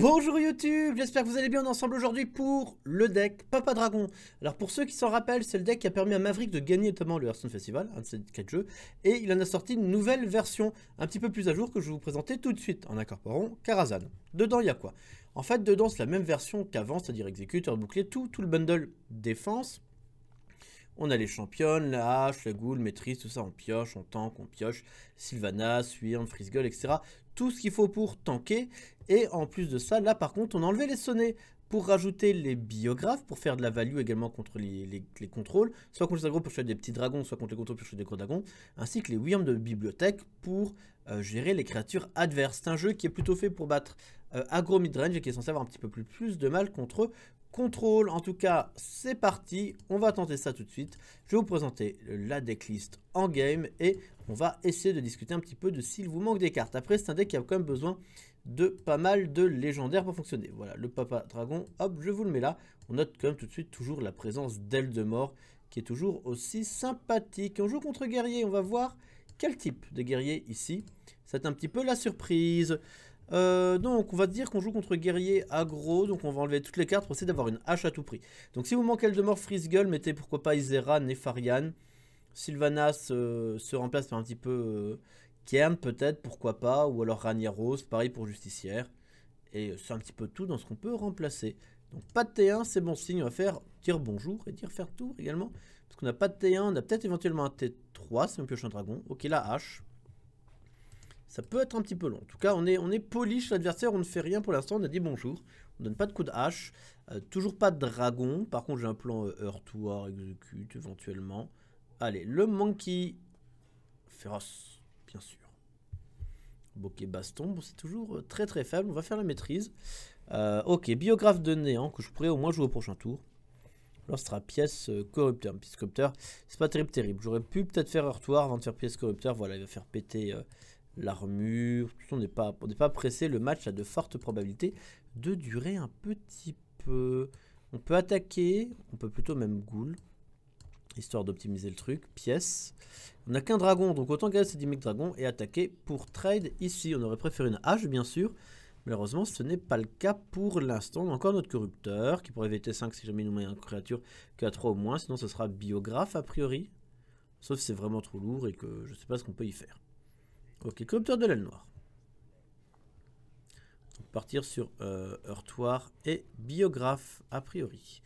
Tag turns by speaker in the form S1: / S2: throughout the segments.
S1: Bonjour YouTube, j'espère que vous allez bien, ensemble aujourd'hui pour le deck Papa Dragon. Alors pour ceux qui s'en rappellent, c'est le deck qui a permis à Maverick de gagner notamment le Hearthstone Festival, un de ses quatre jeux, et il en a sorti une nouvelle version, un petit peu plus à jour, que je vais vous présenter tout de suite, en incorporant Karazhan. Dedans, il y a quoi En fait, dedans, c'est la même version qu'avant, c'est-à-dire exécuteur, bouclier, tout, tout le bundle défense, on a les championnes, la hache, la goule, maîtrise, tout ça, on pioche, on tank, on pioche, Sylvana, Freeze Frisgull, etc. Tout ce qu'il faut pour tanker. Et en plus de ça, là par contre, on a enlevé les sonnets pour rajouter les biographes, pour faire de la value également contre les, contrôles, soit contre les agros pour choisir des petits dragons, soit contre les contrôles pour choisir des gros dragons, ainsi que les Williams de bibliothèque pour euh, gérer les créatures adverses. C'est un jeu qui est plutôt fait pour battre euh, agro midrange et qui est censé avoir un petit peu plus, de mal contre contrôle. En tout cas, c'est parti, on va tenter ça tout de suite. Je vais vous présenter la decklist en game et on va essayer de discuter un petit peu de s'il vous manque des cartes. Après, c'est un deck qui a quand même besoin de pas mal de légendaires pour fonctionner. Voilà, le papa dragon, hop, je vous le mets là. On note quand même tout de suite toujours la présence d'Eldemort, qui est toujours aussi sympathique. On joue contre guerrier, on va voir quel type de guerrier ici. C'est un petit peu la surprise. Euh, donc on va dire qu'on joue contre guerrier agro, donc on va enlever toutes les cartes pour essayer d'avoir une hache à tout prix. Donc si vous manquez Eldemort Gull, mettez pourquoi pas Isera, Nefarian. Sylvanas euh, se remplace par un petit peu euh, Kern peut-être, pourquoi pas, ou alors Rania Rose, pareil pour Justicière. Et euh, c'est un petit peu tout dans ce qu'on peut remplacer. Donc pas de T1, c'est bon signe, on va faire dire bonjour et dire faire tour également. Parce qu'on n'a pas de T1, on a peut-être éventuellement un T3, C'est un pioche un dragon. Ok, la hache Ça peut être un petit peu long. En tout cas, on est, on est poli chez l'adversaire, on ne fait rien pour l'instant, on a dit bonjour. On donne pas de coup de hache. Euh, toujours pas de dragon. Par contre, j'ai un plan euh, exécute éventuellement. Allez, le Monkey. Féroce bien sûr. Bokeh baston, c'est toujours euh, très très faible, on va faire la maîtrise. Euh, ok, biographe de néant, que je pourrais au moins jouer au prochain tour. Alors sera pièce euh, corrupteur. Pièce corrupteur, c'est pas terrible terrible. J'aurais pu peut-être faire heurtoir avant de faire pièce corrupteur. Voilà, il va faire péter l'armure. On n'est pas, pas pressé, le match a de fortes probabilités de durer un petit peu. On peut attaquer, on peut plutôt même ghoul histoire d'optimiser le truc. Pièce. On n'a qu'un dragon, donc autant garder 10 mic dragons et attaquer pour trade ici. On aurait préféré une hache, bien sûr. Malheureusement, ce n'est pas le cas pour l'instant. On a encore notre corrupteur, qui pourrait éviter 5 si jamais il nous met une créature qui 3 au moins. Sinon, ce sera biographe, a priori. Sauf si c'est vraiment trop lourd et que je ne sais pas ce qu'on peut y faire. Ok, corrupteur de l'aile noire. partir sur euh, heurtoir et biographe, a priori.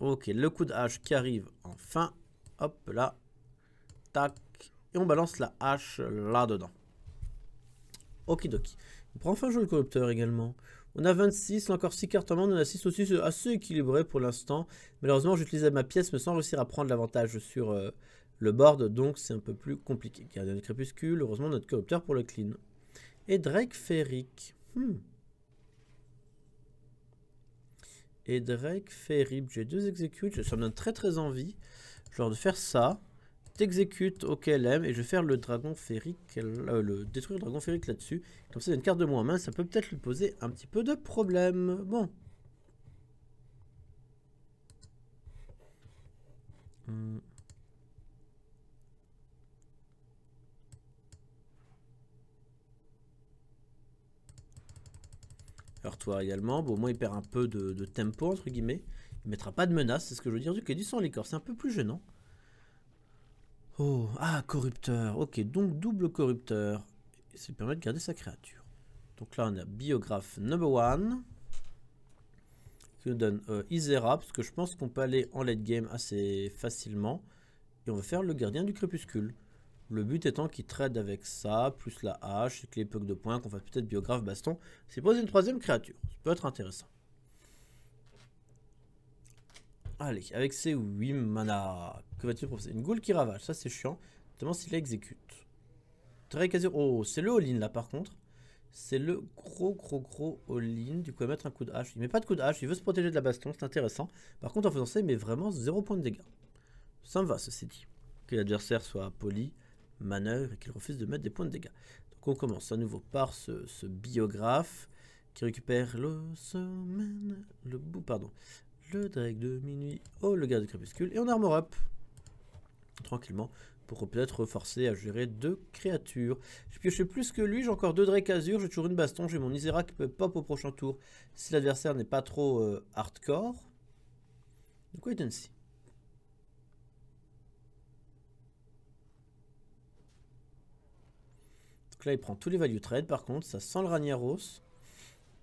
S1: Ok, le coup de hache qui arrive enfin, Hop là. Tac. Et on balance la hache là-dedans. Okidoki. On prend enfin jeu le corrupteur également. On a 26, encore 6 cartes en main, on a 6 aussi, c'est assez équilibré pour l'instant. Malheureusement, j'utilisais ma pièce, mais sans réussir à prendre l'avantage sur euh, le board, donc c'est un peu plus compliqué. Gardien de crépuscule, heureusement notre corrupteur pour le clean. Et Drake Ferric. Hmm. et Drake fait J'ai deux exécutes, Je me donne très très envie. Genre de faire ça, t'exécutes au KLM et je vais faire le dragon férique, euh, le détruire le dragon férique là-dessus. Comme ça, il y a une carte de moins en main, ça peut peut-être lui poser un petit peu de problème. Bon. Hmm. toi également. Bon, au moins, il perd un peu de, tempo, entre guillemets. Il mettra pas de menace, c'est ce que je veux dire. Du que du sang corps c'est un peu plus gênant. Oh, ah, corrupteur. Ok, donc double corrupteur. Et ça permet de garder sa créature. Donc là, on a biographe number one. Qui nous donne euh, Isera, parce que je pense qu'on peut aller en late game assez facilement. Et on va faire le gardien du crépuscule. Le but étant qu'il trade avec ça, plus la hache, les pucks de points, qu'on fasse peut-être biographe, baston. C'est poser une troisième créature. Ça peut être intéressant. Allez, avec ses 8 mana, que va-t-il proposer Une goule qui ravage, ça c'est chiant. Notamment s'il l'exécute. Très quasi. Oh, c'est le all-in là par contre. C'est le gros gros gros all-in. Du coup, il va mettre un coup de hache. Il met pas de coup de hache, il veut se protéger de la baston, c'est intéressant. Par contre, en faisant ça, il met vraiment 0 points de dégâts. Ça me va, ceci dit. Que l'adversaire soit poli manœuvre et qu'il refuse de mettre des points de dégâts. Donc on commence à nouveau par ce, biographe qui récupère le semaine, le bout, pardon, le drag de minuit, au le gars de crépuscule, et on armor up tranquillement pour peut-être forcer à gérer deux créatures. J'ai pioché plus que lui, j'ai encore deux Drake Azur, j'ai toujours une baston, j'ai mon Isera qui peut pop au prochain tour si l'adversaire n'est pas trop euh, hardcore. Du quoi il Donc là, il prend tous les value trade Par contre, ça sent le Ragnaros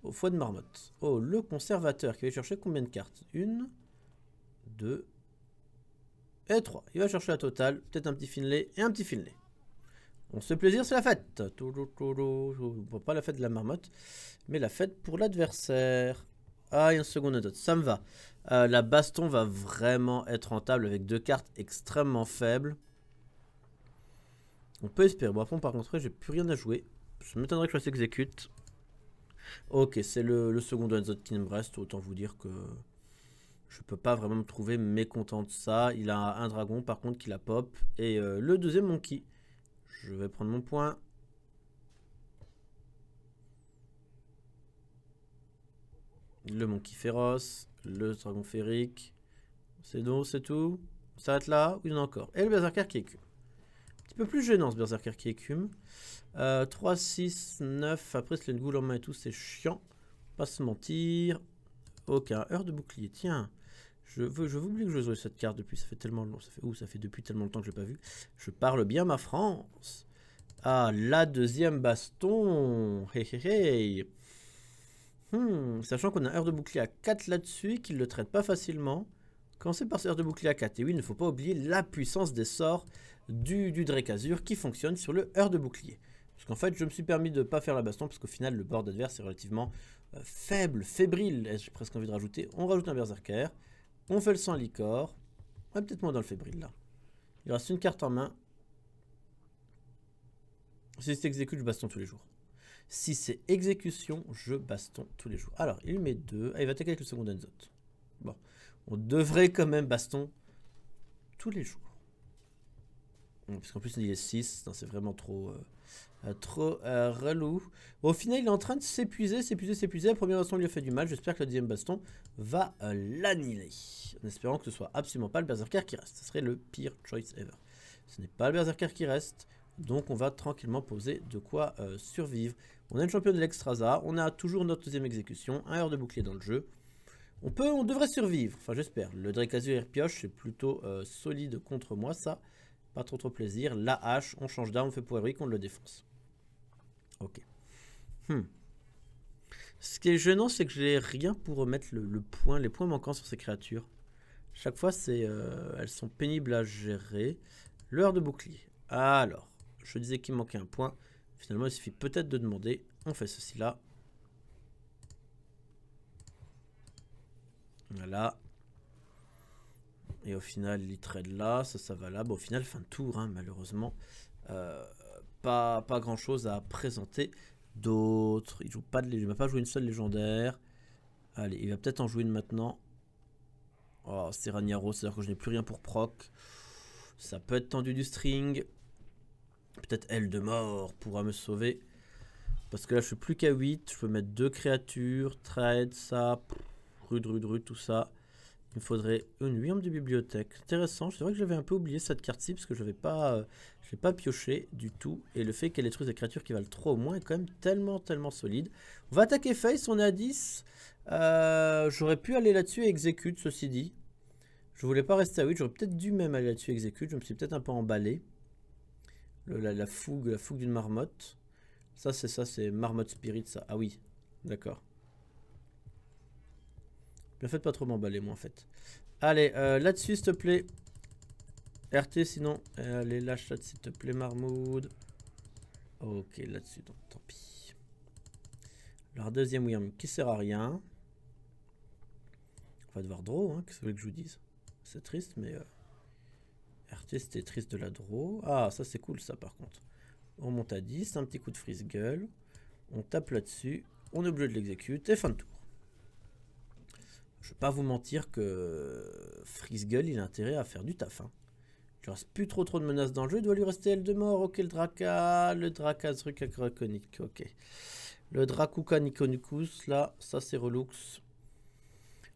S1: au foie de marmotte. Oh, le conservateur qui va chercher combien de cartes Une, deux et trois. Il va chercher la totale, peut-être un petit Finlay et un petit Finlay. On se plaisir, c'est la fête. Pas la fête de la marmotte, mais la fête pour l'adversaire. Ah, a un second note, ça me va. Euh, la baston va vraiment être rentable avec deux cartes extrêmement faibles. On peut espérer. Bon, fond par contre, j'ai plus rien à jouer. Je m'étonnerais que je s'exécute. Ok, c'est le, le, second de me reste. Autant vous dire que je peux pas vraiment me trouver mécontent de ça. Il a un dragon, par contre, qui la pop. Et euh, le deuxième monkey. Je vais prendre mon point. Le monkey féroce. Le dragon férique. C'est donc, c'est tout. Ça va être là ou il y en a encore Et le car qui peu plus gênant ce berserker qui écume. 3, 6, 9. Après, c'est le goule en main et tout, c'est chiant. Pas se mentir. Aucun heure de bouclier. Tiens, je veux, je oublie que je jouais cette carte depuis. Ça fait tellement long. Ça fait où Ça fait depuis tellement longtemps que je l'ai pas vu. Je parle bien ma France. Ah, la deuxième baston. Hé hé hé hmm. sachant qu'on a heure de bouclier à 4 là-dessus, qu'il le traite pas facilement. c'est par ce heure de bouclier à 4. Et oui, il ne faut pas oublier la puissance des sorts du, du Azur qui fonctionne sur le Heur de bouclier. Parce qu'en fait, je me suis permis de ne pas faire la baston, parce qu'au final, le bord adverse est relativement euh, faible, fébrile, j'ai presque envie de rajouter. On rajoute un Berserker, on fait le sang à licor, peut-être moins dans le fébrile, là. Il reste une carte en main. Si c'est exécute, je baston tous les jours. Si c'est exécution, je baston tous les jours. Alors, il met deux. Ah, il va attaquer avec le second Bon, on devrait quand même baston tous les jours. Mm, parce qu'en plus, il est 6. C'est vraiment trop, euh, trop euh, relou. Au final, il est en train de s'épuiser, s'épuiser, s'épuiser. La première baston lui a fait du mal. J'espère que le deuxième baston va euh, l'annihiler. En espérant que ce soit absolument pas le berserker qui reste. Ce serait le pire choice ever. Ce n'est pas le berserker qui reste. Donc, on va tranquillement poser de quoi euh, survivre. On est le champion de l'extraza. On a toujours notre deuxième exécution. Un heure de bouclier dans le jeu. On peut, on devrait survivre. Enfin, j'espère. Le Drake Azur pioche, c'est plutôt solide contre moi, ça. Pas trop trop plaisir. La hache, on change d'arme, on fait pour héroïque, on le défonce. Ok. Hmm. Ce qui est gênant, c'est que j'ai rien pour remettre le, point, les points manquants sur ces créatures. Chaque fois, c'est, euh, elles sont pénibles à gérer. L'heure de bouclier. Alors, je disais qu'il manquait un point. Finalement, il suffit peut-être de demander. On fait ceci là. Voilà. Et au final, il trade là, ça, ça va là. au final, fin de tour, hein, malheureusement. Euh, pas, pas grand chose à présenter d'autres. Il joue pas de Il m'a pas joué une seule légendaire. Allez, il va peut-être en jouer une maintenant. Oh, c'est Ragnaro, c'est-à-dire que je n'ai plus rien pour proc. Ça peut être tendu du string. Peut-être L de mort pourra me sauver. Parce que là, je suis plus qu'à 8. Je peux mettre deux créatures, trade, ça, rude, rude, rude, tout ça. Il me faudrait une viande de bibliothèque. Intéressant, c'est vrai que j'avais un peu oublié cette carte-ci parce que je ne pas, euh, pas pioché du tout. Et le fait qu'elle détruise des créatures qui valent 3 au moins est quand même tellement, tellement solide. On va attaquer Face, on est à 10. j'aurais pu aller là-dessus et exécute, ceci dit. Je voulais pas rester à 8, j'aurais peut-être dû même aller là-dessus et exécute. Je me suis peut-être un peu emballé. la, fougue, la fougue d'une marmotte. Ça, c'est ça, c'est Marmotte Spirit, ça. Ah oui, d'accord. Ne faites pas trop m'emballer, moi, en fait. Allez, euh, là-dessus, s'il te plaît. RT, sinon. Euh, allez, lâche là, s'il te plaît, Marmoud. Ok, là-dessus, donc, tant pis. Leur deuxième Wyrm qui sert à rien. On va devoir draw, hein, qu'est-ce que que je vous dise C'est triste, mais... Euh, RT, c'était triste de la draw. Ah, ça, c'est cool, ça, par contre. On monte à 10, un petit coup de frise gueule. On tape là-dessus. On est obligé de l'exécute, et fin de tour je ne vais pas vous mentir que Frisgul, il a intérêt à faire du taf. Hein. Il Il reste plus trop trop de menaces dans le jeu. Il doit lui rester L de mort. Ok, le Draka, le Draka, Ok. Le Drakuka Nikonukus, là, ça c'est Relux.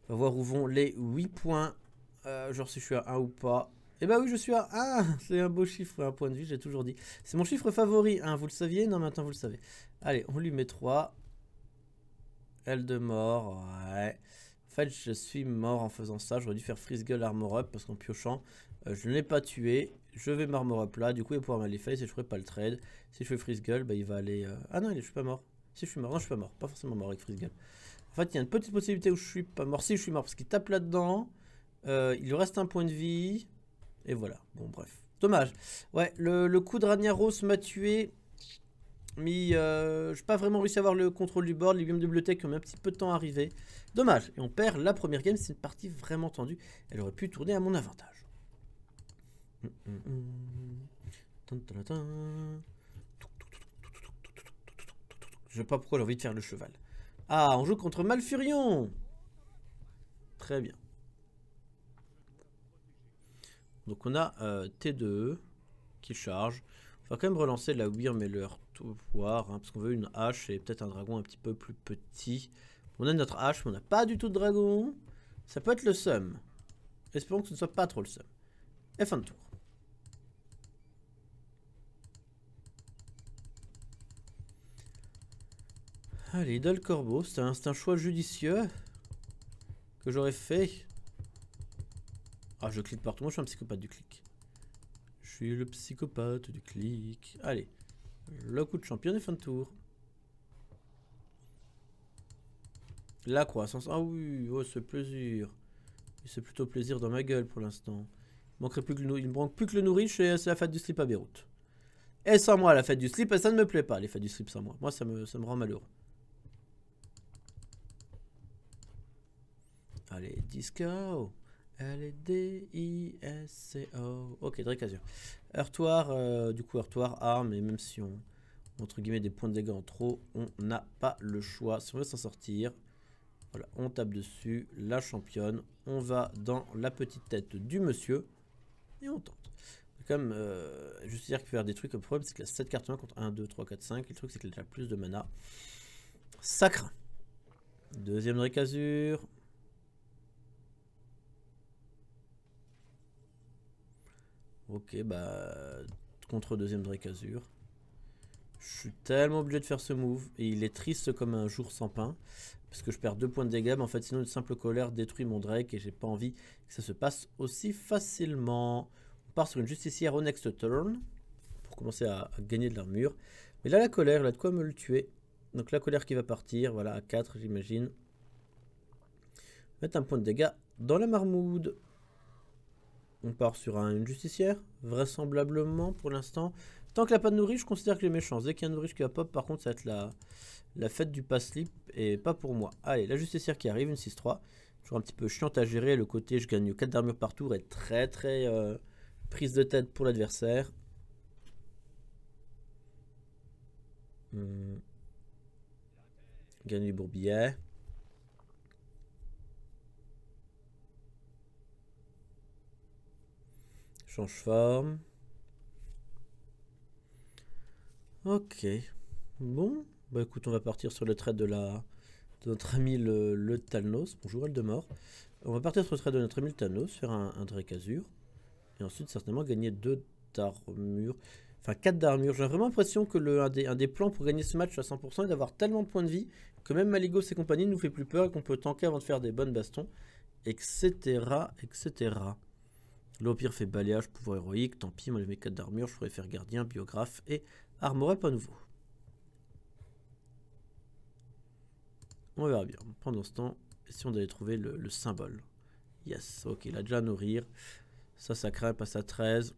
S1: On va voir où vont les 8 points. Euh, genre si je suis à 1 ou pas. Eh ben oui, je suis à 1 ah, C'est un beau chiffre, un point de vue, j'ai toujours dit. C'est mon chiffre favori, hein, vous le saviez Non, maintenant vous le savez. Allez, on lui met 3. elle de mort, ouais. En fait, je suis mort en faisant ça. J'aurais dû faire freeze gull armor up parce qu'en piochant, euh, je ne l'ai pas tué. Je vais m'armor up là. Du coup, il va pouvoir m'aller face et je ferai pas le trade. Si je fais freeze gueule, bah, il va aller. Euh, ah non, je suis pas mort. Si je suis mort, non, je suis pas mort. Pas forcément mort avec freeze gull, En fait, il y a une petite possibilité où je suis pas mort. Si je suis mort parce qu'il tape là-dedans, euh, il lui reste un point de vie. Et voilà. Bon, bref. Dommage. Ouais, le, coup de Ragnaros m'a tué. Mais euh, je n'ai pas vraiment réussi à avoir le contrôle du board. Les biomes de bibliothèque ont mis un petit peu de temps à arriver. Dommage. Et on perd la première game. C'est une partie vraiment tendue. Elle aurait pu tourner à mon avantage. Je sais pas pourquoi j'ai envie de faire le cheval. Ah, on joue contre Malfurion Très bien. Donc on a euh, T2 qui charge. On va quand même relancer la Wyrm mais leur voir, hein, parce qu'on veut une hache et peut-être un dragon un petit peu plus petit. On a notre hache, mais on n'a pas du tout de dragon. Ça peut être le seum. Espérons que ce ne soit pas trop le seum. Et fin de tour. Allez, idole corbeau, c'est un, choix judicieux que j'aurais fait. Ah, je clique partout. Moi, je suis un psychopathe du clic. Je suis le psychopathe du clic. Allez. Le coup de champion des fin de tour. La croissance. Ah oui, oh ce plaisir. C'est plutôt plaisir dans ma gueule pour l'instant. Il, manquerait plus que il manque plus que le nourriche et c'est la fête du slip à Beyrouth. Et sans moi, la fête du slip, ça ne me plaît pas, les fêtes du slip sans moi. Moi, ça me, ça me rend malheureux. Allez, disco. L-D-I-S-C-O. E ok, Drake Azure. Heurtoir, euh, du coup, heurtoir, arme, et même si on, entre guillemets, des points de dégâts en trop, on n'a pas le choix. Si on veut s'en sortir, voilà, on tape dessus, la championne, on va dans la petite tête du monsieur, et on tente. Comme, euh, juste dire peut faire des trucs, le problème c'est que a 7 cartes 1 contre 1, 2, 3, 4, 5, et le truc c'est qu'il a plus de mana. Sacre Deuxième récasure, Ok, bah... Contre deuxième Drake Azur. Je suis tellement obligé de faire ce move. Et il est triste comme un jour sans pain. Parce que je perds deux points de dégâts. Mais en fait, sinon, une simple colère détruit mon Drake. Et j'ai pas envie que ça se passe aussi facilement. On part sur une justicière au next turn. Pour commencer à, gagner de l'armure. Mais là, la colère, elle a de quoi me le tuer. Donc la colère qui va partir. Voilà, à 4, j'imagine. Mettre un point de dégâts dans la marmoude. On part sur un, une justicière, vraisemblablement pour l'instant. Tant que la pas de nourriture, je considère que les méchants. Dès qu'il y a un qui va pop, par contre, ça va être la, fête du pas slip et pas pour moi. Allez, la justicière qui arrive, une 6-3. Toujours un petit peu chiante à gérer. Le côté je gagne 4 d'armure par tour est très très euh, prise de tête pour l'adversaire. Hmm. Gagne du bourbier... Change forme. Ok. Bon, bah écoute, on va partir sur le trait de la de notre ami le, le Thanos. Bonjour Eldemort. On va partir sur le trait de notre ami le Thanos, faire un, un Azure. Et ensuite, certainement, gagner deux d'armure. Enfin, 4 d'armure. J'ai vraiment l'impression que le, un, des, un des plans pour gagner ce match à 100% est d'avoir tellement de points de vie que même Maligo et compagnie ne nous fait plus peur et qu'on peut tanker avant de faire des bonnes bastons, etc. etc. L'Empire fait balayage, pouvoir héroïque, tant pis, moi mes 4 d'armure, je pourrais faire gardien, biographe et armorer pas nouveau. On verra bien. Pendant ce temps, si on allait trouver le, symbole. Yes, ok, a déjà à nourrir. Ça, ça craint, passe à 13.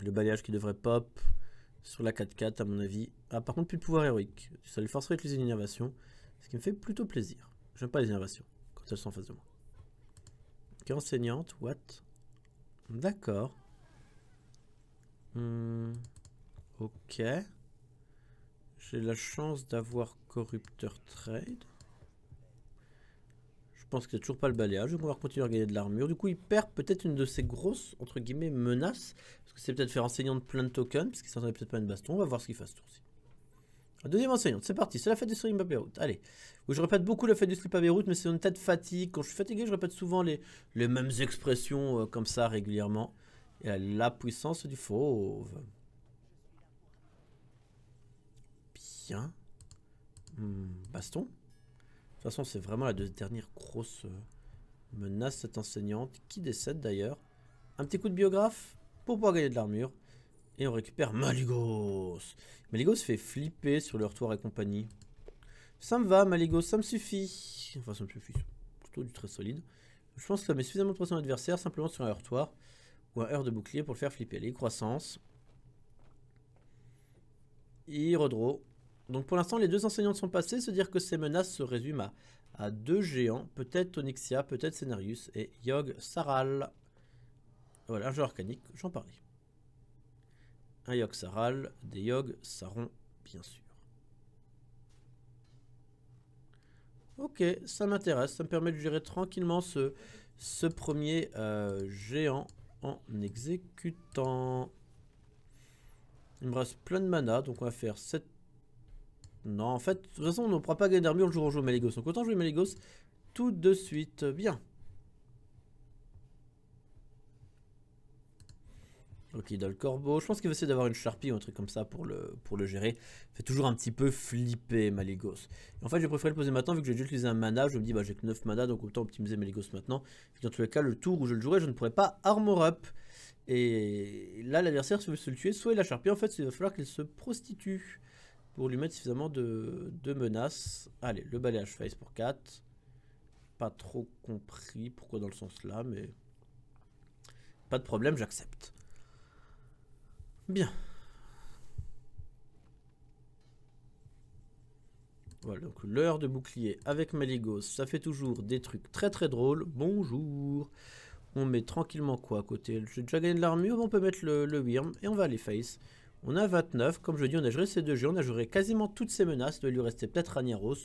S1: Le balayage qui devrait pop. Sur la 4-4, à mon avis. Ah, par contre, plus de pouvoir héroïque. Ça lui forcerait d'utiliser une innervation, Ce qui me fait plutôt plaisir. J'aime pas les innervations quand elles sont en face de moi. Qu'enseignante, enseignante, what D'accord. Hmm, ok. J'ai la chance d'avoir Corrupteur Trade. Je pense qu'il n'y a toujours pas le balayage. Je vais pouvoir continuer à gagner de l'armure. Du coup, il perd peut-être une de ses grosses, entre guillemets, menaces. Parce que c'est peut-être faire enseignant de plein de tokens. Parce qu'il s'en peut-être pas une baston. On va voir ce qu'il fasse ce tour-ci. Deuxième enseignante, c'est parti, c'est la fête du slip à Beyrouth. Allez, je répète beaucoup la fête du slip à Beyrouth, mais c'est une tête fatigue. Quand je suis fatigué, je répète souvent les, les mêmes expressions euh, comme ça régulièrement. Et la puissance du fauve. Bien. Hmm, baston. De toute façon, c'est vraiment la dernière grosse euh, menace, cette enseignante, qui décède d'ailleurs. Un petit coup de biographe pour pouvoir gagner de l'armure. Et on récupère Maligos. Maligos fait flipper sur le retour et compagnie. Ça me va, Maligos, ça me suffit. Enfin, ça me suffit. Plutôt du très solide. Je pense que ça met suffisamment de pression à l'adversaire simplement sur un heurtoir ou un heure de bouclier pour le faire flipper. Les croissances. Et redraw. Donc pour l'instant, les deux enseignants sont passés, Se dire que ces menaces se résument à, deux géants. Peut-être Onyxia, peut-être Cenarius et Yog Saral. Voilà, un jeu arcanique, j'en parlais un yog saral, des yogs Saron, bien sûr. Ok, ça m'intéresse, ça me permet de gérer tranquillement ce, ce premier euh, géant en exécutant. Il me reste plein de mana, donc on va faire 7... Non, en fait, de toute façon, on ne pourra pas gagner d'armure le jour où on joue Maligos. Donc autant jouer Maligos tout de suite. Bien. Ok, dans le corbeau. Je pense qu'il va essayer d'avoir une Sharpie ou un truc comme ça pour le, pour le gérer. Fait toujours un petit peu flipper Maligos. en fait, j'ai préféré le poser maintenant vu que j'ai dû utiliser un mana. Je me dis, bah j'ai que 9 mana donc autant optimiser Maligos maintenant. dans tous les cas, le tour où je le jouerai, je ne pourrai pas armor up. Et là, l'adversaire, veut se le tuer, soit il a Sharpie. En fait, il va falloir qu'il se prostitue pour lui mettre suffisamment de, de menaces. Allez, le balayage face pour 4. Pas trop compris pourquoi dans le sens là, mais pas de problème, j'accepte. Bien. Voilà, donc l'heure de bouclier avec Maligos, ça fait toujours des trucs très très drôles. Bonjour On met tranquillement quoi à côté J'ai déjà gagné de l'armure, on peut mettre le, Wyrm et on va aller face. On a 29, comme je dis, on a joué ces deux jeux, on a joué quasiment toutes ces menaces, il lui rester peut-être Ragnaros,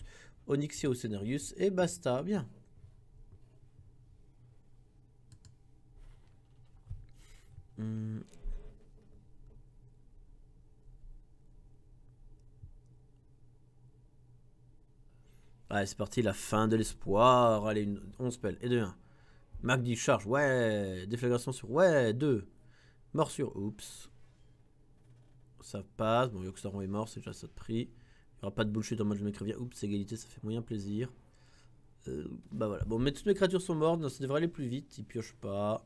S1: Onyxia et Ocenarius, et basta, bien. Hum, Allez, c'est parti, la fin de l'espoir. Allez, une, 11 pelles et 2-1. dit charge, ouais. Déflagration sur, ouais, 2. Mort sur, oups. Ça passe. Bon, Yoxaron est mort, c'est déjà ça de prix. Il n'y aura pas de bullshit en mode je m'écrivais. Oups, égalité, ça fait moyen plaisir. Euh, bah voilà. Bon, mais toutes mes créatures sont mortes, ça devrait aller plus vite. Ils pioche pas.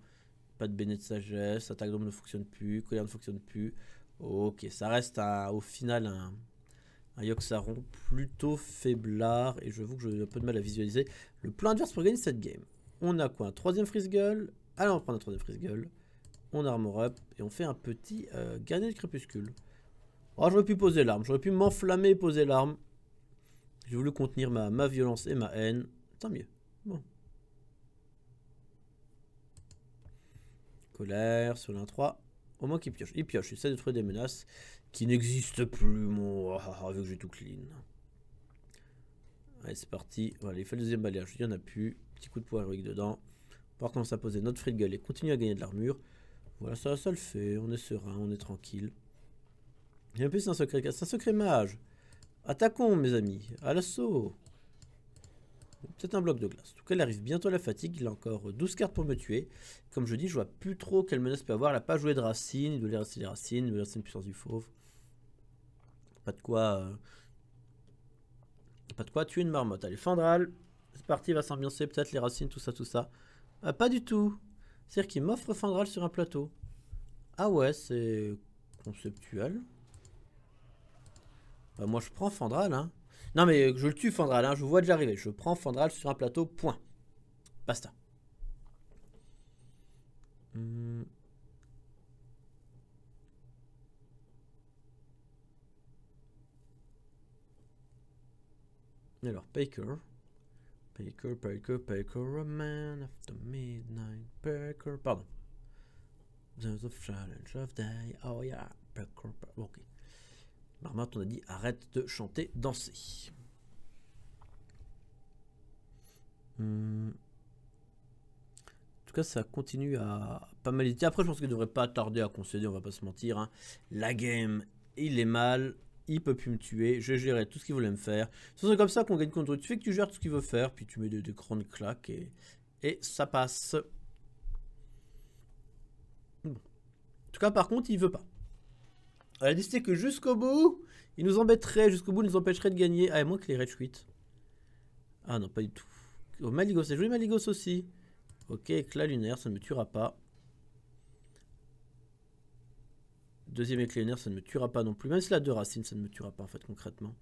S1: Pas de béné de sagesse. Attaque d'homme ne fonctionne plus. Colère ne fonctionne plus. Ok, ça reste au final un, un Yoxaron plutôt faiblard, et je vous que j'ai un peu de mal à visualiser le plan adverse pour gagner cette game. On a quoi Un troisième freeze gueule Allez, on prend un troisième freeze gueule. On armor up, et on fait un petit euh, gardien de crépuscule. Oh, j'aurais pu poser l'arme, j'aurais pu m'enflammer et poser l'arme. J'ai voulu contenir ma, ma violence et ma haine. Tant mieux. Bon. Colère sur l'un 3. Au moins qu'il pioche. Il pioche, il essaie de trouver des menaces qui n'existent plus, mon. Ah, ah, ah, vu que j'ai tout clean. Allez, c'est parti. Voilà, il fait le deuxième balayage. Il n'y en a plus. Petit coup de poing héroïque dedans. On va ça à poser notre de gueule et continuer à gagner de l'armure. Voilà, ça, ça le fait. On est serein, on est tranquille. Et en plus, c'est un secret, un secret mage. Attaquons, mes amis. À l'assaut. C'est un bloc de glace. En tout cas, il arrive bientôt à la fatigue. Il a encore 12 cartes pour me tuer. Comme je dis, je vois plus trop quelle menace peut avoir. Il n'a pas joué de racines, Il les les racines. Il une puissance du fauve. Pas de quoi. Euh, pas de quoi tuer une marmotte. Allez, Fandral. C'est parti, va s'ambiancer. Peut-être les racines, tout ça, tout ça. Ah, pas du tout. C'est-à-dire qu'il m'offre Fandral sur un plateau. Ah ouais, c'est conceptuel. Bah, moi, je prends Fandral, hein. Non, mais euh, je le tue, Fandral. Hein, je vous vois déjà arriver. Je prends Fandral sur un plateau. Point. Basta. Hmm. Alors, Baker. Baker, Baker, Baker, a man after midnight. Baker, pardon. There's a challenge of day. Oh yeah, Baker, Baker. Okay. Marmotte, on a dit arrête de chanter, danser. Hmm. En tout cas, ça continue à pas mal Après, je pense qu'il ne devrait pas tarder à concéder, on va pas se mentir. Hein. La game, il est mal, il peut plus me tuer, je gérais tout ce qu'il voulait me faire. C'est comme ça qu'on gagne contre lui. Tu fais que tu gères tout ce qu'il veut faire, puis tu mets des, grandes claques et, ça passe. En tout cas, par contre, il veut pas. Elle a décidé que jusqu'au bout, il nous embêterait, jusqu'au bout, il nous empêcherait de gagner. Ah, et moins que les Red 8. Ah non, pas du tout. Oh, Maligos, j'ai joué Maligos aussi. Ok, éclat lunaire, ça ne me tuera pas. Deuxième éclat lunaire, ça ne me tuera pas non plus. Même si la deux racines, ça ne me tuera pas en fait concrètement.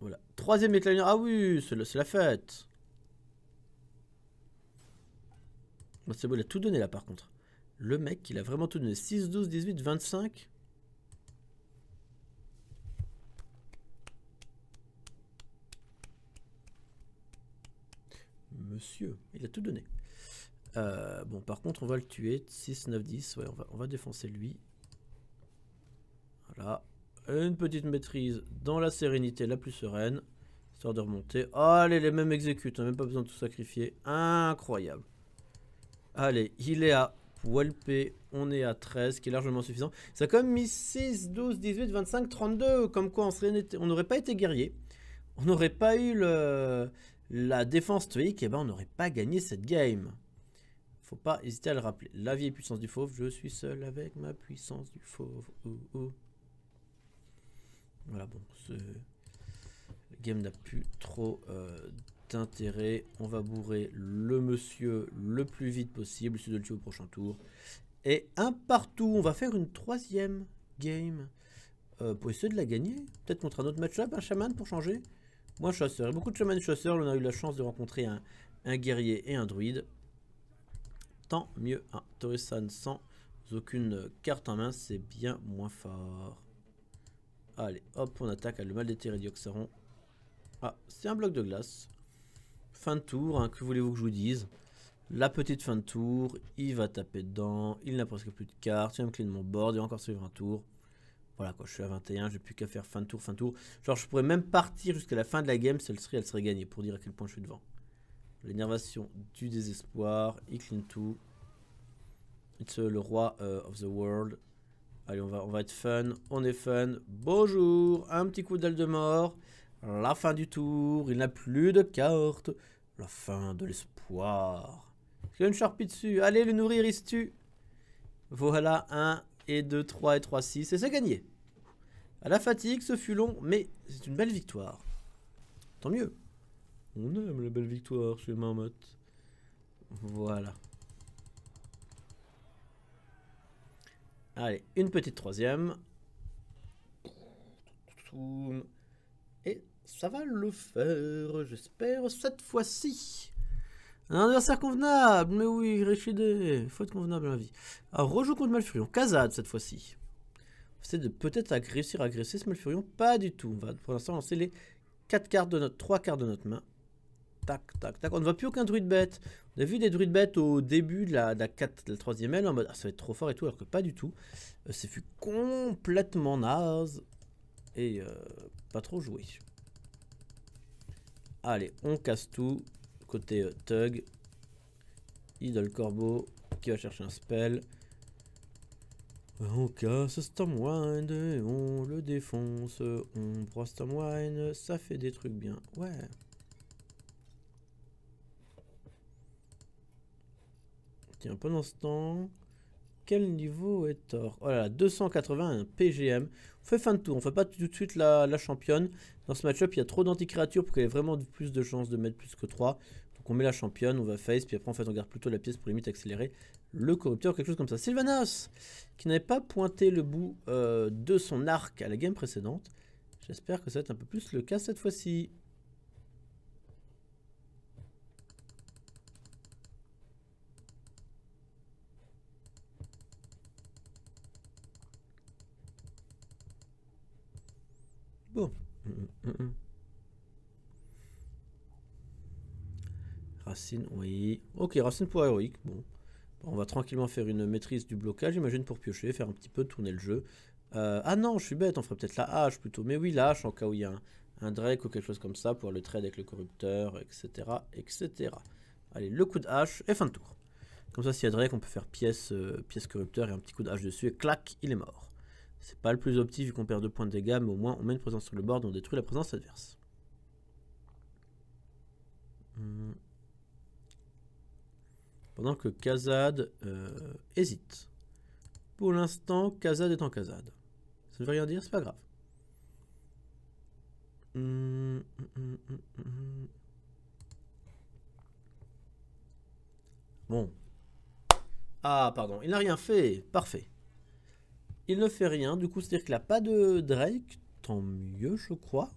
S1: Voilà. Troisième éclat lunaire. Ah oui, c'est la fête. c'est bon, il a tout donné là par contre. Le mec, il a vraiment tout donné. 6, 12, 18, 25. Monsieur, il a tout donné. Euh, bon, par contre, on va le tuer. 6, 9, 10. on va, on va défoncer lui. Voilà. Une petite maîtrise dans la sérénité la plus sereine. Histoire de remonter. Allez, les mêmes exécutes. On n'a même pas besoin de tout sacrifier. Incroyable. Allez, il est à Walpé, on est à 13, qui est largement suffisant. Ça a quand même mis 6, 12, 18, 25, 32, comme quoi on n'aurait pas été guerrier. On n'aurait pas eu la défense stoïque, et ben on n'aurait pas gagné cette game. Faut pas hésiter à le rappeler. La vieille puissance du fauve, je suis seul avec ma puissance du fauve. Voilà, bon, ce game n'a plus trop euh, intérêt. On va bourrer le monsieur le plus vite possible, c'est de le tuer au prochain tour. Et un partout, on va faire une troisième game. Euh, pour essayer de la gagner, peut-être contre un autre match-up, un chaman pour changer. Moi, chasseur. beaucoup de chamans chasseurs, on a eu la chance de rencontrer un, guerrier et un druide. Tant mieux. un sans aucune carte en main, c'est bien moins fort. Allez, hop, on attaque à le mal des Dioxaron. Ah, c'est un bloc de glace. Fin de tour, hein, que voulez-vous que je vous dise La petite fin de tour, il va taper dedans, il n'a presque plus de cartes, il va me clean mon board, il encore suivre un tour. Voilà quoi, je suis à 21, j'ai plus qu'à faire fin de tour, fin de tour. Genre je pourrais même partir jusqu'à la fin de la game, celle serait, elle serait gagnée pour dire à quel point je suis devant. L'énervation du désespoir, il clean tout. It's le roi euh, of the world. Allez, on va, on va être fun, on est fun. Bonjour, un petit coup d'Aldemort. de mort. La fin du tour, il n'a plus de cartes. La fin de l'espoir. Il a une charpie dessus. Allez, le nourrir, il tu Voilà, 1 et 2, 3 et 3, 6. Et c'est gagné. À la fatigue, ce fut long, mais c'est une belle victoire. Tant mieux. On aime la belle victoire chez Marmotte. Voilà. Allez, une petite troisième. Ça va le faire, j'espère, cette fois-ci. Un adversaire convenable, mais oui, il faut être convenable à la vie. Alors, rejoue contre Malfurion, Kazad cette fois-ci. C'est de peut-être agresser, agresser ce Malfurion, pas du tout. On va pour l'instant lancer les quatre cartes de notre, 3 cartes de notre main. Tac, tac, tac, on ne voit plus aucun druide bête. On a vu des druides bêtes au début de la, de de la 3ème L en mode ah, ça va être trop fort et tout, alors que pas du tout. Euh, c'est fut complètement naze et euh, pas trop joué. Allez, on casse tout. Côté euh, Tug. Idol Corbeau qui va chercher un spell. On casse Stormwind, on le défonce, on prend Stormwind, ça fait des trucs bien. Ouais. Tiens, pendant ce temps, quel niveau est Thor Oh là là, 281 PGM. On fait fin de tour, on fait pas tout de suite la, championne. Dans ce match-up, il y a trop d'anti-créatures pour qu'elle ait vraiment plus de chances de mettre plus que 3. Donc on met la championne, on va face, puis après fait on garde plutôt la pièce pour limite accélérer le corrupteur, quelque chose comme ça. Sylvanas, qui n'avait pas pointé le bout euh, de son arc à la game précédente. J'espère que ça va être un peu plus le cas cette fois-ci. Racine, oui. Ok, racine pour héroïque. Bon. On va tranquillement faire une maîtrise du blocage, j'imagine, pour piocher, faire un petit peu tourner le jeu. Euh, ah non, je suis bête, on ferait peut-être la hache plutôt. Mais oui, la hache en cas où il y a un, Drake ou quelque chose comme ça, pour le trade avec le corrupteur, etc. etc. Allez, le coup de hache et fin de tour. Comme ça, s'il y a Drake, on peut faire pièce, euh, pièce corrupteur et un petit coup de hache dessus, et clac, il est mort. C'est pas le plus optique vu qu'on perd deux points de dégâts, mais au moins on met une présence sur le board on détruit la présence adverse. Hmm. Pendant que Kazad euh, hésite. Pour l'instant, Kazad est en Kazad. Ça ne veut rien dire, c'est pas grave. Hmm, hmm, bon. Ah, pardon, il n'a rien fait. Parfait. Il ne fait rien, du coup, c'est-à-dire qu'il n'a pas de Drake, tant mieux, je crois.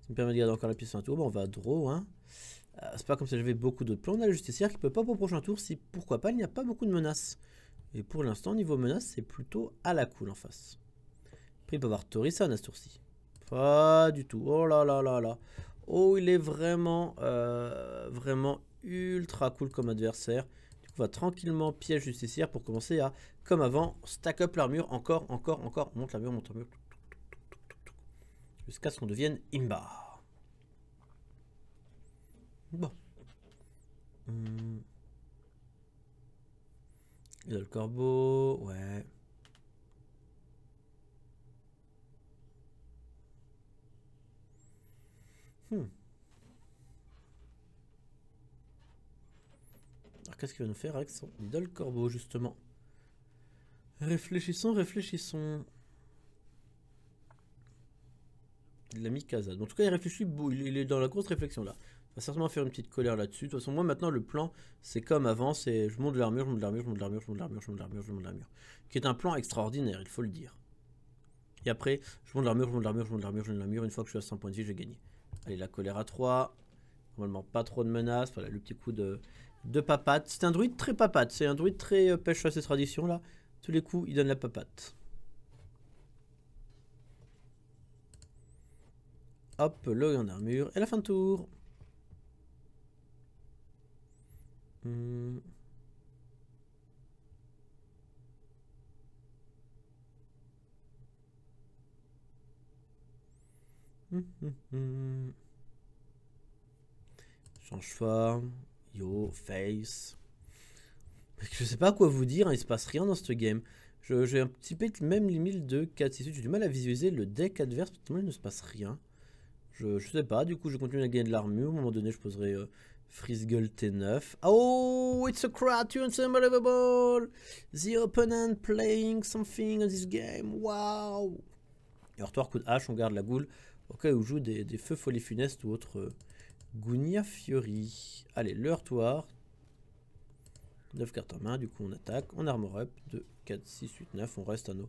S1: Ça me permet de garder encore la pièce un tour, bon, on va draw, hein. euh, c'est pas comme si j'avais beaucoup d'autres plans. On a le justicière qui peut pas le prochain tour, si pourquoi pas, il n'y a pas beaucoup de menaces. Et pour l'instant, niveau menace, c'est plutôt à la cool en face. Après, il peut avoir Torison à ce tour-ci. Pas du tout. Oh là là là là. Oh, il est vraiment, euh, vraiment ultra cool comme adversaire va tranquillement piège justicière pour commencer à, comme avant, stack up l'armure, encore, encore, encore, monte monte l'armure, monte l'armure, jusqu'à ce qu'on devienne Imba. Bon. Hmm. le corbeau, ouais. Hmm. Alors qu'est-ce qu'il va nous faire avec son idole corbeau justement Réfléchissons, réfléchissons. Il l'a mis En tout cas, il réfléchit, il est dans la grosse réflexion là. Il va certainement faire une petite colère là-dessus. De toute façon, moi maintenant, le plan, c'est comme avant c'est je monte l'armure, je monte de l'armure, je monte de l'armure, je monte de l'armure, je monte l'armure, je monte l'armure. Qui est un plan extraordinaire, il faut le dire. Et après, je monte l'armure, je monte de l'armure, je monte de l'armure, je monte l'armure. Une fois que je suis à 100 points de vie, j'ai gagné. Allez, la colère à 3. Normalement, pas trop de menaces. Voilà, le petit coup de de papate. C'est un druide très papate. C'est un druide très euh, pêche à ses traditions là. Tous les coups, il donne la papate. Hop, le en armure et la fin de tour. Hmm. Mmh, mmh, mmh. Change forme. Yo, face. Je sais pas quoi vous dire, il hein, il se passe rien dans ce game. J'ai un petit peu même limite de 4 6 J'ai du mal à visualiser le deck adverse parce que il ne se passe rien. Je, sais pas, du coup, je continue à gagner de l'armure. Au moment donné, je poserai euh, Freeze Frisgull T9. Ah oh, it's a creature, it's unbelievable! The opponent playing something in this game, wow! Et toi, coup de hache, on garde la goule Ok, cas où joue des, des feux folies funestes ou autre. Euh, Gounia Fiori. Allez, le heurtoir. 9 cartes en main, du coup on attaque, on armor up, 2, 4, 6, 8, 9, on reste à nos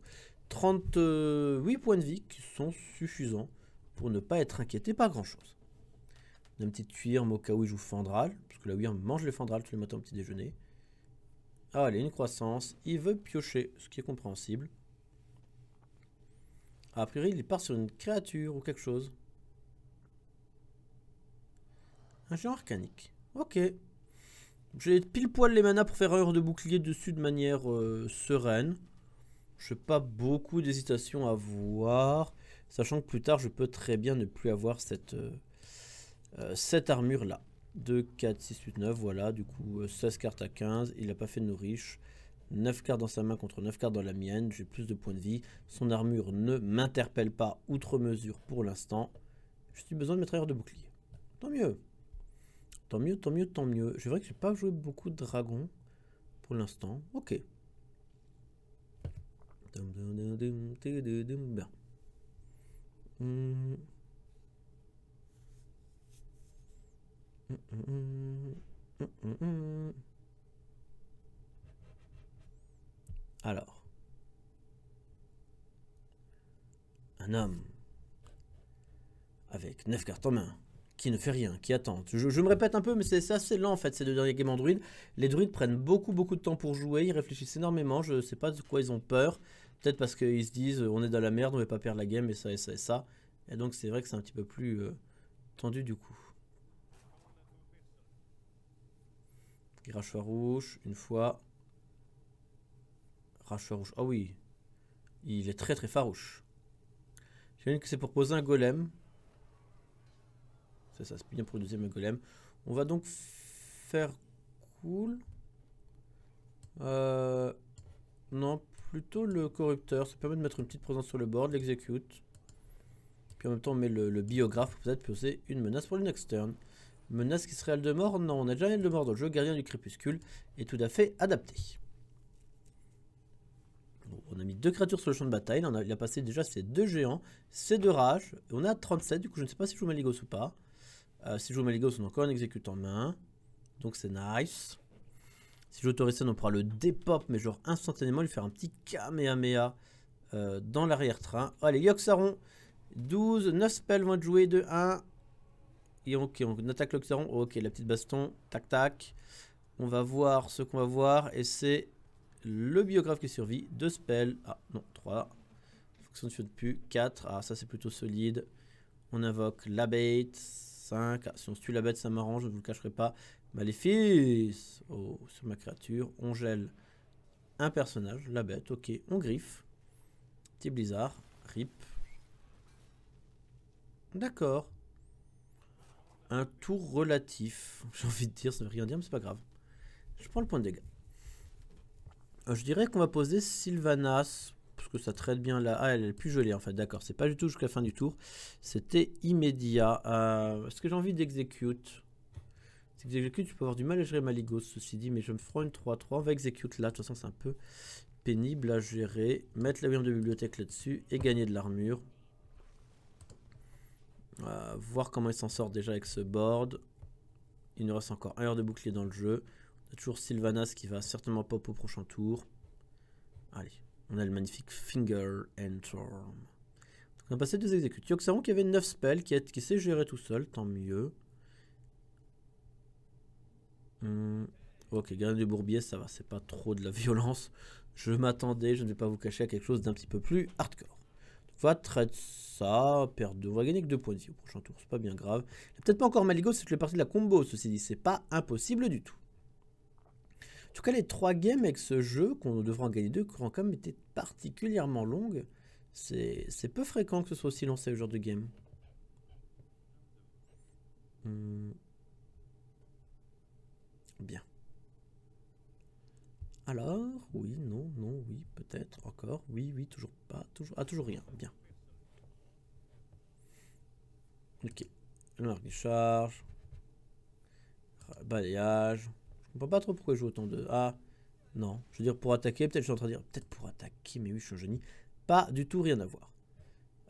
S1: 38 points de vie qui sont suffisants pour ne pas être inquiété par grand chose. Une petite cuirme au cas où il joue Fandral, parce que la on mange les Fandral tous les matins au petit déjeuner. Ah, allez, une croissance, il veut piocher, ce qui est compréhensible. A priori, il part sur une créature ou quelque chose. Un géant arcanique. Ok. J'ai pile poil les manas pour faire un heure de bouclier dessus de manière euh, sereine. Je n'ai pas beaucoup d'hésitation à voir. Sachant que plus tard, je peux très bien ne plus avoir cette, euh, euh, cette armure-là. 2, 4, 6, 8, 9, voilà. Du coup, 16 cartes à 15. Il n'a pas fait de nourriche. 9 cartes dans sa main contre 9 cartes dans la mienne. J'ai plus de points de vie. Son armure ne m'interpelle pas outre mesure pour l'instant. J'ai besoin de mettre un heure de bouclier. Tant mieux. Tant mieux, tant mieux, tant mieux. Je vrai que j'ai pas joué beaucoup de dragons pour l'instant. Ok. Alors. Un homme. Avec neuf cartes en main qui ne fait rien, qui attend. Je, me répète un peu, mais c'est assez lent en fait ces deux derniers games en druide. Les druides prennent beaucoup beaucoup de temps pour jouer, ils réfléchissent énormément, je sais pas de quoi ils ont peur. Peut-être parce qu'ils se disent euh, on est dans la merde, on va pas perdre la game et ça et ça et ça. Et donc c'est vrai que c'est un petit peu plus euh, tendu du coup. Rachoir farouche une fois. Rachoir rouge, ah oui. Il est très très farouche. J'imagine que c'est pour poser un golem. Ça, ça c'est bien pour le deuxième golem. On va donc faire cool. Euh, non, plutôt le corrupteur. Ça permet de mettre une petite présence sur le board, l'exécute. Puis en même temps, on met le, biographe pour peut-être poser une menace pour le next turn. Menace qui serait elle de mort Non, on a déjà elle de mort dans le jeu. Gardien du crépuscule est tout à fait adapté. on a mis deux créatures sur le champ de bataille. On a, il a passé déjà ses deux géants, Ces deux rages. On a 37, du coup je ne sais pas si je vous mets ou pas. Euh, si je joue Maligos, on en un exécute en main. Donc c'est nice. Si je joue on pourra le dépop, mais genre instantanément lui faire un petit Kamehameha euh, dans l'arrière-train. Allez, Yoxaron, 12, 9 spells vont être joués, 2, 1. Et ok, on attaque l'Oxaron. Ok, la petite baston, tac tac. On va voir ce qu'on va voir, et c'est le biographe qui survit. 2 spells, ah non, 3. Fonction plus, 4. Ah, ça c'est plutôt solide. On invoque la bait. Ah, si on se tue la bête, ça m'arrange, je ne vous le cacherai pas. Maléfice bah, oh, Sur ma créature, on gèle un personnage, la bête, ok. On griffe. Petit blizzard, rip. D'accord. Un tour relatif. J'ai envie de dire, ça ne veut rien dire, mais c'est pas grave. Je prends le point de dégâts. Euh, je dirais qu'on va poser Sylvanas parce que ça traite bien là elle est plus jolie en fait. D'accord, c'est pas du tout jusqu'à la fin du tour. C'était immédiat. Euh, est-ce que j'ai envie d'exécute Si j'exécute, je peux avoir du mal à gérer Maligos, ceci dit, mais je me ferai une 3-3. On va exécute là, de toute façon, c'est un peu pénible à gérer. Mettre la de bibliothèque là-dessus et gagner de l'armure. Euh, voir comment il s'en sort déjà avec ce board. Il nous reste encore un heure de bouclier dans le jeu. On a toujours Sylvanas qui va certainement pop au prochain tour. Allez. On a le magnifique Finger and Thorn. on a passé des exécutes. qu'il y avait 9 spells, qui, s'est qui gérer tout seul, tant mieux. Hmm, ok, gagner du Bourbier, ça va, c'est pas trop de la violence. Je m'attendais, je ne vais pas vous cacher, à quelque chose d'un petit peu plus hardcore. On va traiter ça, perdre 2. On va gagner que 2 points de vie au prochain tour, c'est pas bien grave. Peut-être pas encore Maligo, c'est que le parti de la combo, ceci dit, c'est pas impossible du tout. En tout cas, les trois games avec ce jeu, qu'on devra en gagner deux, quand comme étaient particulièrement longues. C'est peu fréquent que ce soit aussi lancé ce genre de game. Hmm. Bien. Alors, oui, non, non, oui, peut-être, encore, oui, oui, toujours pas, toujours, ah, toujours rien, bien. Ok, alors, charges, balayage, comprends pas trop pourquoi je joue autant de... Ah, non. Je veux dire, pour attaquer, peut-être je suis en train de dire, peut-être pour attaquer, mais oui, je suis un génie. Pas du tout, rien à voir.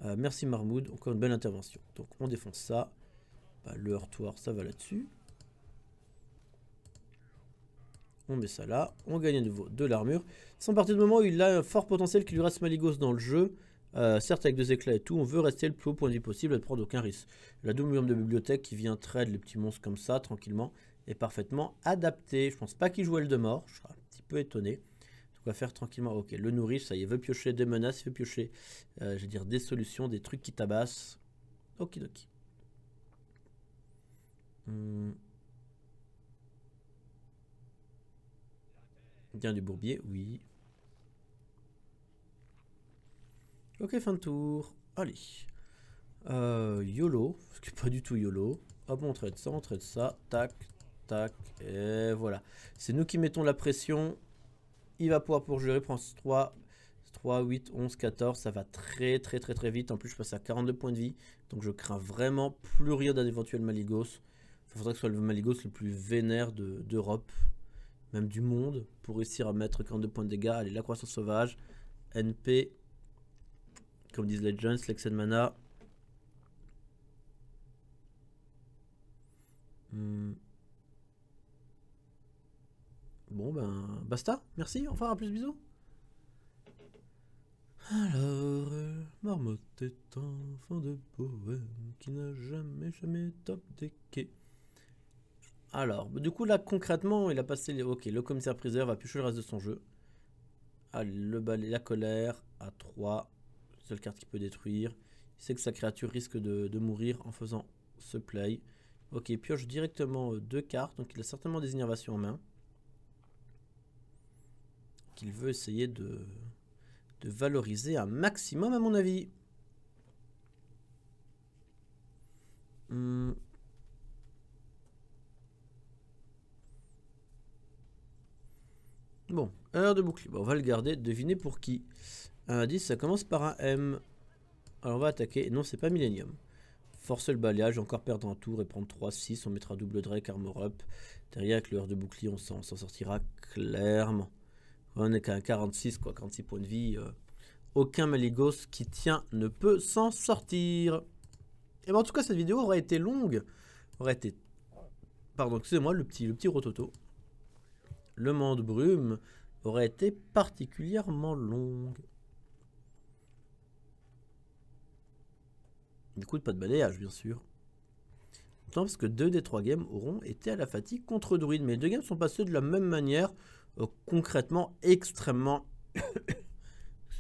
S1: Euh, merci Marmoud, encore une belle intervention. Donc on défonce ça. Bah, le heurtoir, ça va là-dessus. On met ça là. On gagne à nouveau de l'armure. Sans partir du moment où il a un fort potentiel qui lui reste Maligos dans le jeu. Euh, certes, avec deux éclats et tout, on veut rester le plus haut point de vie possible et ne prendre aucun risque. La double Doom de bibliothèque qui vient trade les petits monstres comme ça, tranquillement est parfaitement adapté. Je pense pas qu'il joue le de mort, je serais un petit peu étonné. on va faire tranquillement. Ok, le nourrir, ça y est, veut piocher des menaces, veut piocher, euh, je veux dire, des solutions, des trucs qui tabassent. Ok, Hmm. Bien du bourbier, oui. Ok, fin de tour. Allez. Euh, YOLO, qui n'est pas du tout YOLO. Hop, on traite ça, on traite ça. Tac, Tac, et voilà. C'est nous qui mettons la pression. Il va pouvoir pour gérer, prendre 3, 3, 8, 11, 14. Ça va très très très très vite. En plus, je passe à 42 points de vie. Donc je crains vraiment plus rien d'un éventuel Maligos. Il faudrait que ce soit le Maligos le plus vénère d'Europe, même du monde, pour réussir à mettre 42 points de dégâts. Allez, la croissance sauvage, NP, comme disent les Jones, l'excès mana. Hmm bon ben basta, merci, Enfin, un à plus, bisous. Alors, Marmotte est un enfant de poème qui n'a jamais, jamais top quais. Alors, du coup, là, concrètement, il a passé les... Ok, le commissaire-priseur va piocher le reste de son jeu. Allez, le balai, la colère, à 3. Seule carte qui peut détruire. Il sait que sa créature risque de, mourir en faisant ce play. Ok, pioche directement euh, deux cartes, donc il a certainement des innervations en main qu'il veut essayer de, valoriser un maximum à mon avis. Hmm. Bon, heure de bouclier. on va le garder. Devinez pour qui. Un indice, ça commence par un M. Alors on va attaquer. Non, c'est pas Millennium. Force le balayage, encore perdre un tour et prendre 3-6. On mettra double Drake, armor up. Derrière, avec le de bouclier, on s'en sortira clairement on est qu'à 46, quoi, 46 points de vie. Euh, aucun Maligos qui tient ne peut s'en sortir. Et eh ben, en tout cas, cette vidéo aurait été longue. Aurait été... Pardon, excusez-moi, le petit, le petit rototo. Le monde brume aurait été particulièrement longue. Du coup, pas de balayage, bien sûr. Tant parce que deux des trois games auront été à la fatigue contre Druid. Mais les deux games sont passés de la même manière. Euh, concrètement extrêmement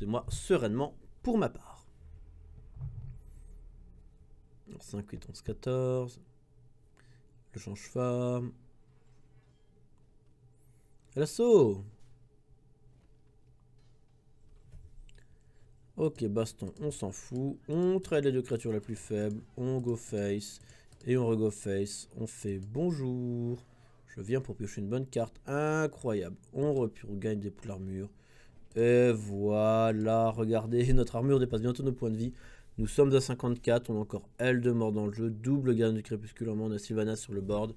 S1: moi sereinement pour ma part. 5, 8, 11, 14. Le change femme. L'assaut. Ok, baston, on s'en fout. On trade les deux créatures les plus faibles. On go face. Et on re -go face. On fait bonjour. Je viens pour piocher une bonne carte. Incroyable. On gagne des poules d'armure. Et voilà, regardez, notre armure dépasse bientôt nos points de vie. Nous sommes à 54, on a encore L de mort dans le jeu, double gain du crépuscule en main, on a sur le board.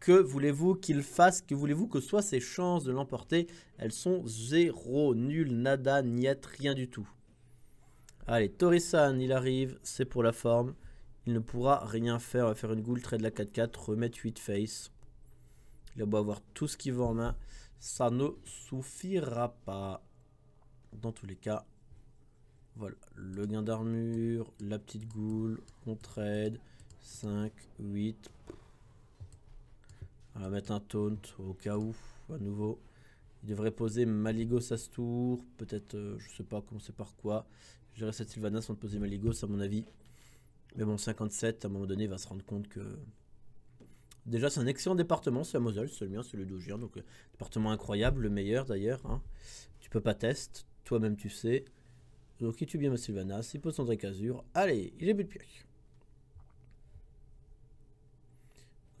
S1: Que voulez-vous qu'il fasse Que voulez-vous que soient ses chances de l'emporter Elles sont zéro, nul, nada, niette, rien du tout. Allez, Torisan, il arrive, c'est pour la forme. Il ne pourra rien faire, on va faire une goule, de la 4-4, remettre 8 face. Il va beau avoir tout ce qu'il veut en main, ça ne suffira pas. Dans tous les cas, voilà, le gain d'armure, la petite goule, on trade, 5, 8. On va mettre un taunt au cas où, à nouveau. Il devrait poser Maligos à ce tour, peut-être, je euh, je sais pas, sait par quoi. Je dirais cette Sylvanas, sans poser Maligos à mon avis. Mais bon, 57, à un moment donné, il va se rendre compte que Déjà, c'est un excellent département, c'est la Moselle, c'est le mien, c'est le d'où Donc, euh, département incroyable, le meilleur d'ailleurs. Hein. Tu peux pas test, toi-même tu sais. Donc, qui tue bien ma Sylvana, si pas son Casure. Allez, est est de pioche.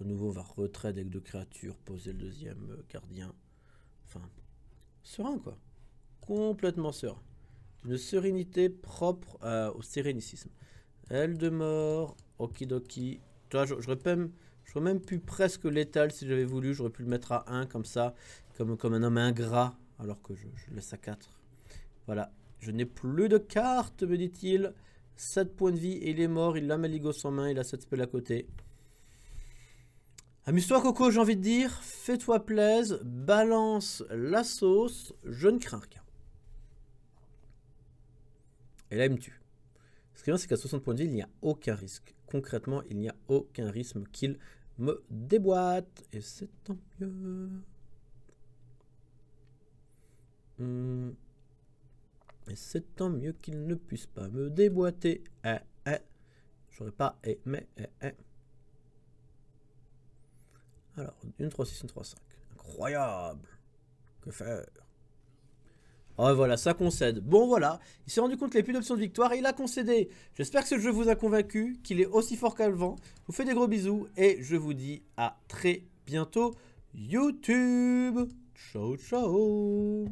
S1: De nouveau, va retrait avec deux créatures, poser le deuxième euh, gardien. Enfin, serein quoi. Complètement serein. Une sérénité propre euh, au sérénicisme. Elle demeure, okidoki. Toi, je pas J'aurais même pu presque l'étal si j'avais voulu. J'aurais pu le mettre à 1 comme ça, comme, comme un homme ingrat, alors que je, le laisse à 4. Voilà. Je n'ai plus de cartes, me dit-il. 7 points de vie et il est mort. Il a Maligos en main. Il a 7 spells à côté. Amuse-toi, Coco, j'ai envie de dire. Fais-toi plaise. Balance la sauce. Je ne crains rien. Et là, il me tue. Ce qui est bien, c'est qu'à 60 points de vie, il n'y a aucun risque concrètement, il n'y a aucun rythme qu'il me déboîte. Et c'est tant mieux. Hmm. Et c'est tant mieux qu'il ne puisse pas me déboîter. Eh, eh. J'aurais pas aimé. Eh, eh. Alors, une 3, 6, une 3, 5. Incroyable. Que faire Oh voilà, ça concède. Bon voilà, il s'est rendu compte qu'il n'y plus d'options de victoire et il a concédé. J'espère que ce jeu vous a convaincu, qu'il est aussi fort qu'avant. Je vous fais des gros bisous et je vous dis à très bientôt YouTube. Ciao ciao